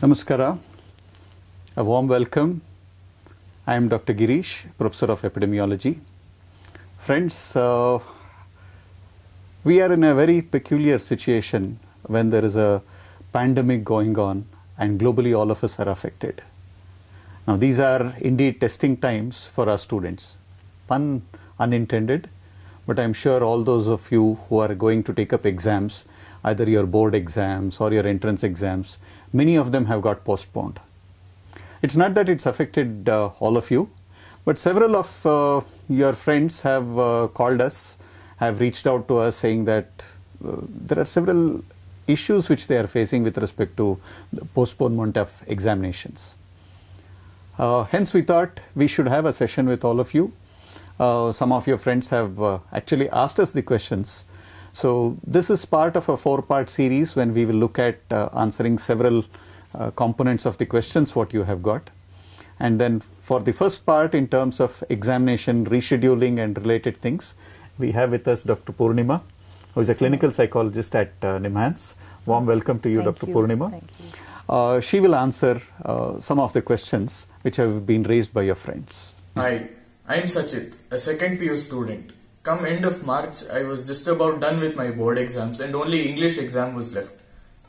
Namaskara, a warm welcome. I am Dr. Girish, Professor of Epidemiology. Friends, uh, we are in a very peculiar situation when there is a pandemic going on and globally all of us are affected. Now, these are indeed testing times for our students, pun unintended, but I'm sure all those of you who are going to take up exams, either your board exams or your entrance exams, many of them have got postponed. It's not that it's affected uh, all of you, but several of uh, your friends have uh, called us, have reached out to us saying that uh, there are several issues which they are facing with respect to the postponement of examinations. Uh, hence, we thought we should have a session with all of you uh, some of your friends have uh, actually asked us the questions. So this is part of a four-part series when we will look at uh, answering several uh, components of the questions what you have got. And then for the first part in terms of examination, rescheduling and related things, we have with us Dr. Purnima, who is a clinical psychologist at uh, NIMHANS. Warm welcome to you, Thank Dr. You. Purnima. Thank you. Uh, she will answer uh, some of the questions which have been raised by your friends. Hi, I am Sachit, a second PU student. Come end of March, I was just about done with my board exams and only English exam was left.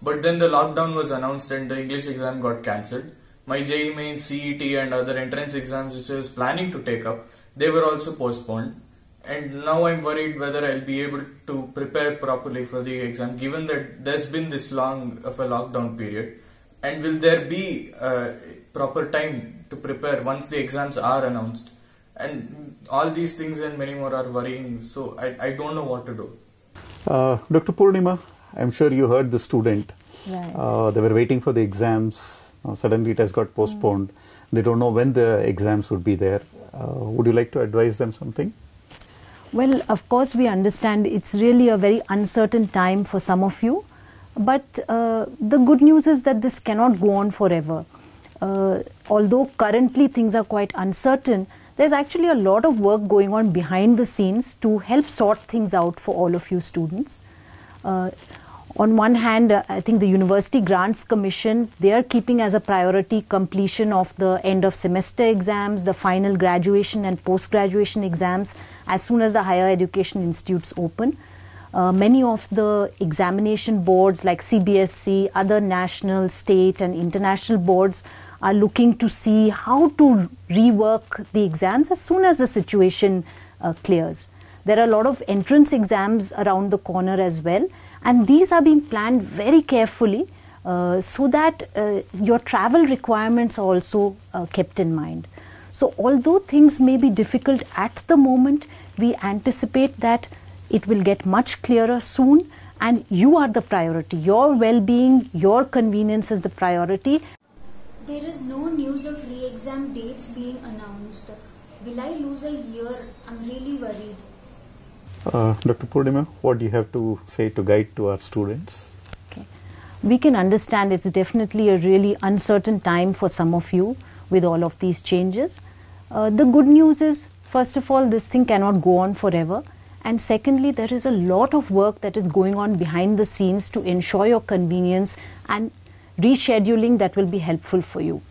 But then the lockdown was announced and the English exam got cancelled. My JE main, CET and other entrance exams which I was planning to take up, they were also postponed. And now I'm worried whether I'll be able to prepare properly for the exam given that there's been this long of a lockdown period. And will there be a uh, proper time to prepare once the exams are announced? And all these things and many more are worrying. So I, I don't know what to do. Uh, Dr. Purnima, I'm sure you heard the student. Right. Uh, they were waiting for the exams. Uh, suddenly it has got postponed. Mm. They don't know when the exams would be there. Uh, would you like to advise them something? Well, of course, we understand it's really a very uncertain time for some of you. But uh, the good news is that this cannot go on forever. Uh, although currently things are quite uncertain, there's actually a lot of work going on behind the scenes to help sort things out for all of you students. Uh, on one hand, uh, I think the University Grants Commission, they are keeping as a priority completion of the end of semester exams, the final graduation and post-graduation exams as soon as the higher education institutes open. Uh, many of the examination boards like CBSC, other national, state and international boards are looking to see how to rework the exams as soon as the situation uh, clears. There are a lot of entrance exams around the corner as well, and these are being planned very carefully uh, so that uh, your travel requirements are also uh, kept in mind. So, although things may be difficult at the moment, we anticipate that it will get much clearer soon and you are the priority. Your well being, your convenience is the priority there is no news of re-exam dates being announced. Will I lose a year? I'm really worried. Uh, Dr. Purnima, what do you have to say to guide to our students? Okay. We can understand it's definitely a really uncertain time for some of you with all of these changes. Uh, the good news is, first of all, this thing cannot go on forever. And secondly, there is a lot of work that is going on behind the scenes to ensure your convenience and rescheduling that will be helpful for you.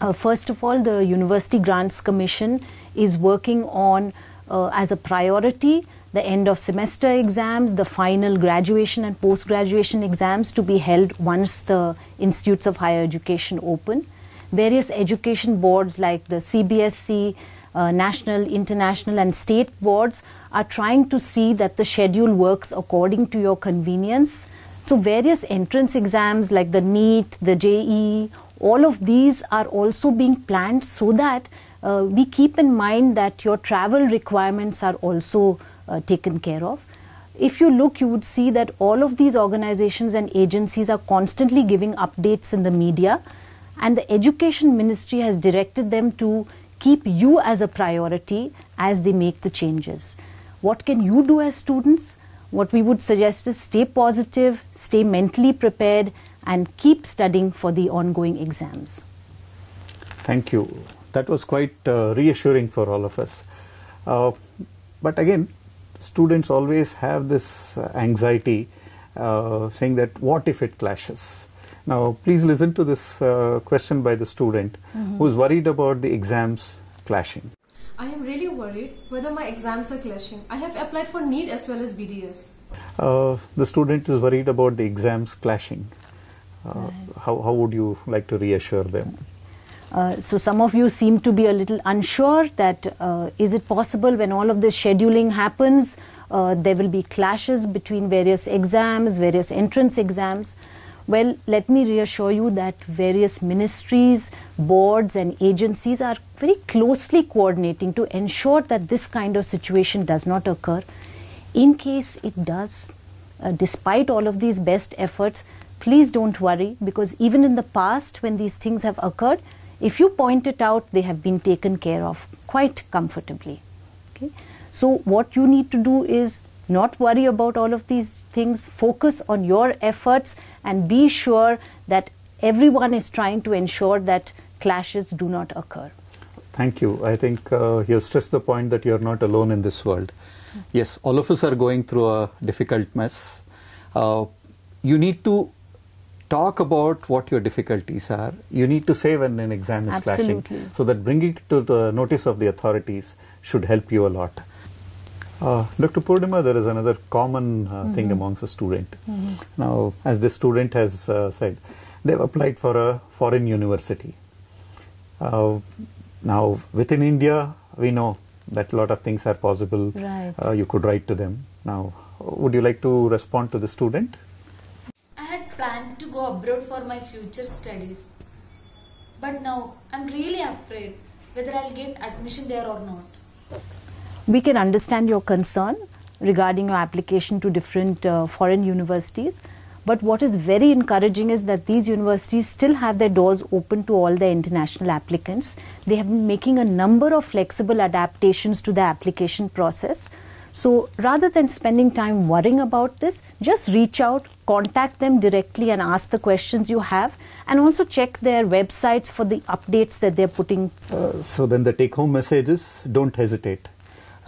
Uh, first of all, the University Grants Commission is working on, uh, as a priority, the end of semester exams, the final graduation and post graduation exams to be held once the institutes of higher education open. Various education boards like the CBSC, uh, national, international, and state boards are trying to see that the schedule works according to your convenience so, various entrance exams like the NEET, the JE, all of these are also being planned so that uh, we keep in mind that your travel requirements are also uh, taken care of. If you look, you would see that all of these organizations and agencies are constantly giving updates in the media, and the Education Ministry has directed them to keep you as a priority as they make the changes. What can you do as students? what we would suggest is stay positive, stay mentally prepared, and keep studying for the ongoing exams. Thank you. That was quite uh, reassuring for all of us. Uh, but again, students always have this uh, anxiety uh, saying that what if it clashes? Now, please listen to this uh, question by the student mm -hmm. who's worried about the exams clashing worried whether my exams are clashing. I have applied for NEET as well as BDS. Uh, the student is worried about the exams clashing. Uh, right. how, how would you like to reassure them? Uh, so some of you seem to be a little unsure that uh, is it possible when all of this scheduling happens, uh, there will be clashes between various exams, various entrance exams. Well, let me reassure you that various ministries, boards, and agencies are very closely coordinating to ensure that this kind of situation does not occur. In case it does, uh, despite all of these best efforts, please don't worry because even in the past, when these things have occurred, if you point it out, they have been taken care of quite comfortably. Okay? So, what you need to do is not worry about all of these things focus on your efforts and be sure that everyone is trying to ensure that clashes do not occur thank you i think uh, you stressed the point that you are not alone in this world yes all of us are going through a difficult mess uh, you need to talk about what your difficulties are you need to say when an exam is Absolutely. clashing so that bringing it to the notice of the authorities should help you a lot uh, Dr. Purdima, there is another common uh, mm -hmm. thing mm-hmm. amongst a student. Mm -hmm. Now, as this student has uh, said, they've applied for a foreign university. Uh, now, within India, we know that a lot of things are possible. Right. Uh, you could write to them. Now, would you like to respond to the student? I had planned to go abroad for my future studies. But now, I'm really afraid whether I'll get admission there or not we can understand your concern regarding your application to different uh, foreign universities. But what is very encouraging is that these universities still have their doors open to all the international applicants. They have been making a number of flexible adaptations to the application process. So rather than spending time worrying about this, just reach out, contact them directly and ask the questions you have and also check their websites for the updates that they're putting. Uh, so then the take home message is don't hesitate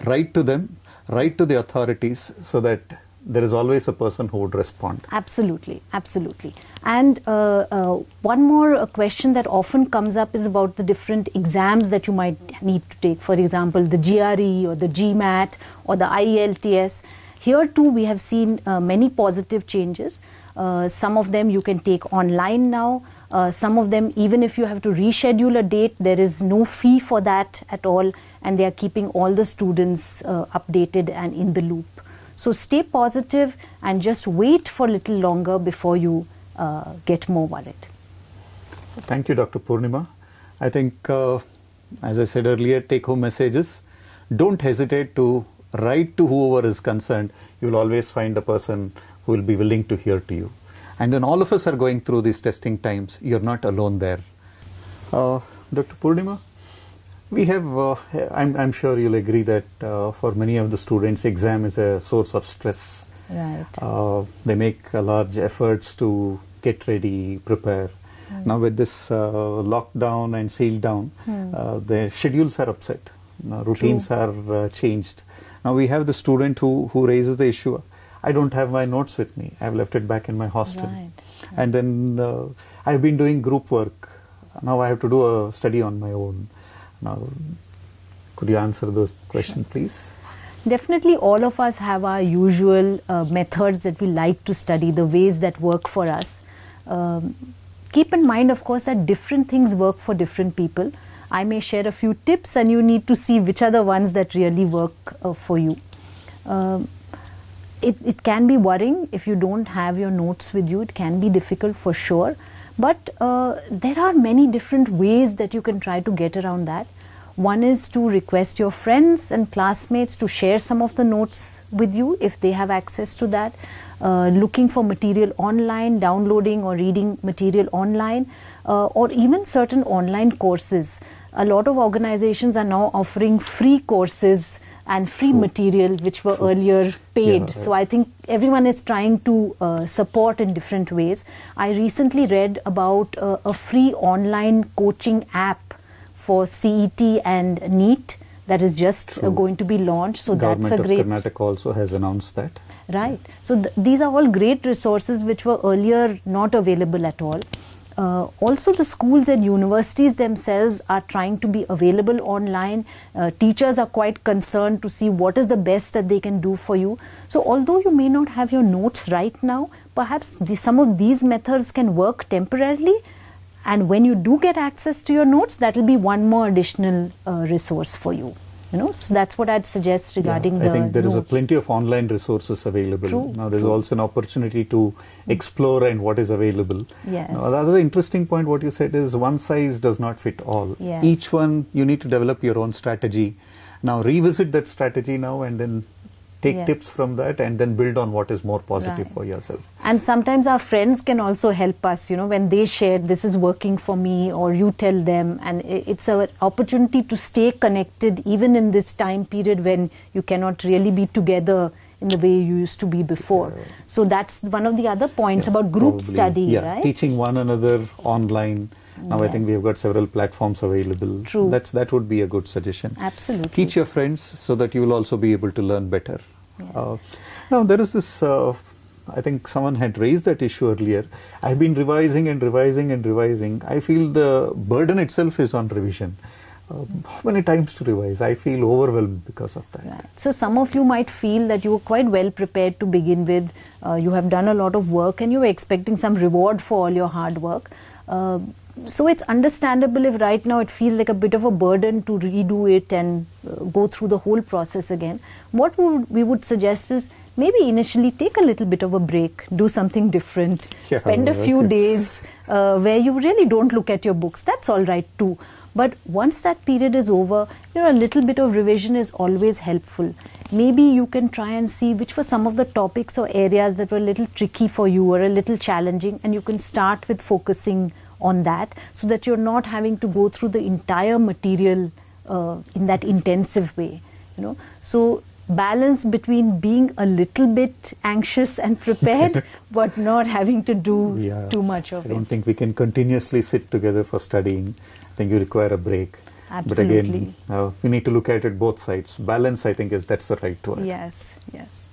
write to them, write to the authorities so that there is always a person who would respond. Absolutely, absolutely. And uh, uh, one more uh, question that often comes up is about the different exams that you might need to take. For example, the GRE or the GMAT or the IELTS. Here too, we have seen uh, many positive changes. Uh, some of them you can take online now. Uh, some of them, even if you have to reschedule a date, there is no fee for that at all, and they are keeping all the students uh, updated and in the loop. So stay positive and just wait for a little longer before you uh, get more worried. Thank you, Dr. Purnima. I think, uh, as I said earlier, take home messages. Don't hesitate to write to whoever is concerned. You will always find a person who will be willing to hear to you and then all of us are going through these testing times. You're not alone there. Uh, Dr. Purnima, we have, uh, I'm, I'm, sure you'll agree that uh, for many of the students, exam is a source of stress. Right. Uh, they make large efforts to get ready, prepare. Mm. Now with this uh, lockdown and sealed down, mm. Uh, their schedules are upset. Now, routines True. are changed. Now we have the student who, who raises the issue I don't have my notes with me. I've left it back in my hostel. Right. Right. And then uh, I've been doing group work. Now I have to do a study on my own. Now, could you answer those questions, sure. please? Definitely, all of us have our usual uh, methods that we like to study, the ways that work for us. Um, keep in mind, of course, that different things work for different people. I may share a few tips, and you need to see which are the ones that really work uh, for you. Um, it, it can be worrying if you don't have your notes with you. It can be difficult for sure. But uh, there are many different ways that you can try to get around that. One is to request your friends and classmates to share some of the notes with you if they have access to that. Uh, looking for material online, downloading or reading material online, uh, or even certain online courses. A lot of organizations are now offering free courses and free True. material which were True. earlier paid. Yeah, so right. I think everyone is trying to uh, support in different ways. I recently read about uh, a free online coaching app for CET and NEET that is just uh, going to be launched. So Government that's a great. Government of Karnataka also has announced that. Right. So th these are all great resources which were earlier not available at all. Uh, also, the schools and universities themselves are trying to be available online. Uh, teachers are quite concerned to see what is the best that they can do for you. So, although you may not have your notes right now, perhaps the, some of these methods can work temporarily. And when you do get access to your notes, that will be one more additional uh, resource for you you know so that's what i'd suggest regarding yeah, i think there notes. is a plenty of online resources available true, now there's true. also an opportunity to explore and what is available yes now, the other interesting point what you said is one size does not fit all yes. each one you need to develop your own strategy now revisit that strategy now and then take yes. tips from that and then build on what is more positive right. for yourself and sometimes our friends can also help us you know when they share this is working for me or you tell them and it's an opportunity to stay connected even in this time period when you cannot really be together in the way you used to be before. Yeah. So that's one of the other points yeah, about group probably. study, yeah. right? Teaching one another online. Now yes. I think we've got several platforms available. True. That's that would be a good suggestion. Absolutely. Teach your friends so that you will also be able to learn better. Yes. Oh. now, there is this uh, I think someone had raised that issue earlier. I've been revising and revising and revising. I feel the burden itself is on revision. Uh, how many times to revise? I feel overwhelmed because of that. Right. So some of you might feel that you were quite well prepared to begin with. Uh, you have done a lot of work and you were expecting some reward for all your hard work. Uh, so it's understandable if right now it feels like a bit of a burden to redo it and uh, go through the whole process again. What would, we would suggest is maybe initially take a little bit of a break, do something different, yeah, spend a few okay. days uh, where you really don't look at your books. That's all right too. But once that period is over, you know, a little bit of revision is always helpful. Maybe you can try and see which were some of the topics or areas that were a little tricky for you or a little challenging, and you can start with focusing on that so that you're not having to go through the entire material uh, in that intensive way you know so balance between being a little bit anxious and prepared but not having to do yeah, too much of it. I don't it. think we can continuously sit together for studying. I think you require a break. Absolutely. But again, uh, we need to look at it both sides. Balance, I think, is that's the right word. Yes, yes.